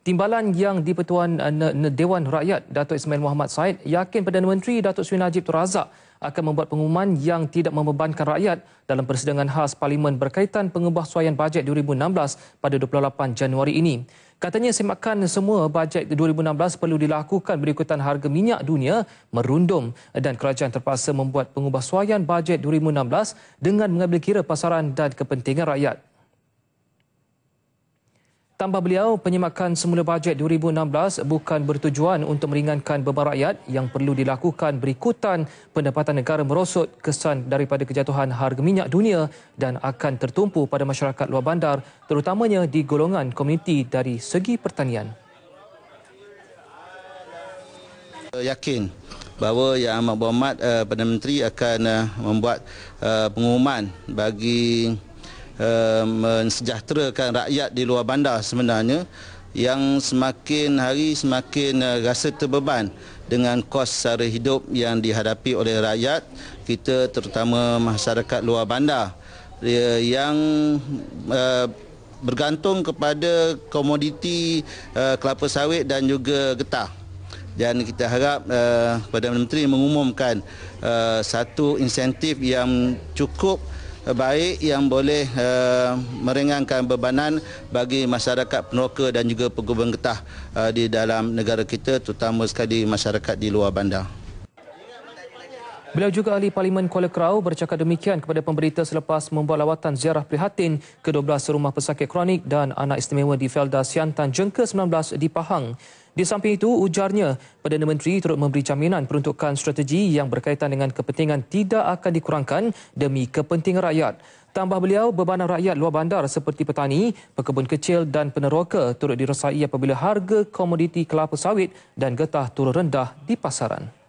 Timbalan yang di dipertuan eh, Dewan Rakyat Datuk Ismail Muhammad Said yakin Perdana Menteri Datuk Seri Najib Razak akan membuat pengumuman yang tidak membebankan rakyat dalam persidangan khas Parlimen berkaitan pengubahsuaian bajet 2016 pada 28 Januari ini. Katanya semakan semua bajet 2016 perlu dilakukan berikutan harga minyak dunia merundum dan kerajaan terpaksa membuat pengubahsuaian bajet 2016 dengan mengambil kira pasaran dan kepentingan rakyat. Tambah beliau, penyemakan semula bajet 2016 bukan bertujuan untuk meringankan beban rakyat yang perlu dilakukan berikutan pendapatan negara merosot kesan daripada kejatuhan harga minyak dunia dan akan tertumpu pada masyarakat luar bandar terutamanya di golongan komuniti dari segi pertanian. Yakin bahawa Yang Amat Berhormat uh, Perdana Menteri akan uh, membuat uh, pengumuman bagi Eh, mensejahterakan rakyat di luar bandar sebenarnya yang semakin hari semakin uh, rasa terbeban dengan kos sara hidup yang dihadapi oleh rakyat kita terutama masyarakat luar bandar yang eh, bergantung kepada komoditi kelapa sawit dan juga getah dan kita harap uh, Perdana Menteri mengumumkan satu insentif yang cukup Eh, baik yang boleh uh, meringankan bebanan bagi masyarakat peneroka dan juga pegubeng getah uh, di dalam negara kita terutama sekali masyarakat di luar bandar. Beliau juga ahli Parlimen Kuala Krau bercakap demikian kepada pemberita selepas membuat lawatan ziarah prihatin ke-12 rumah pesakit kronik dan anak istimewa di Felda Siantan Jengke 19 di Pahang. Di samping itu, ujarnya, Perdana Menteri turut memberi jaminan peruntukan strategi yang berkaitan dengan kepentingan tidak akan dikurangkan demi kepentingan rakyat. Tambah beliau, bebanan rakyat luar bandar seperti petani, pekebun kecil dan peneroka turut dirasai apabila harga komoditi kelapa sawit dan getah turun rendah di pasaran.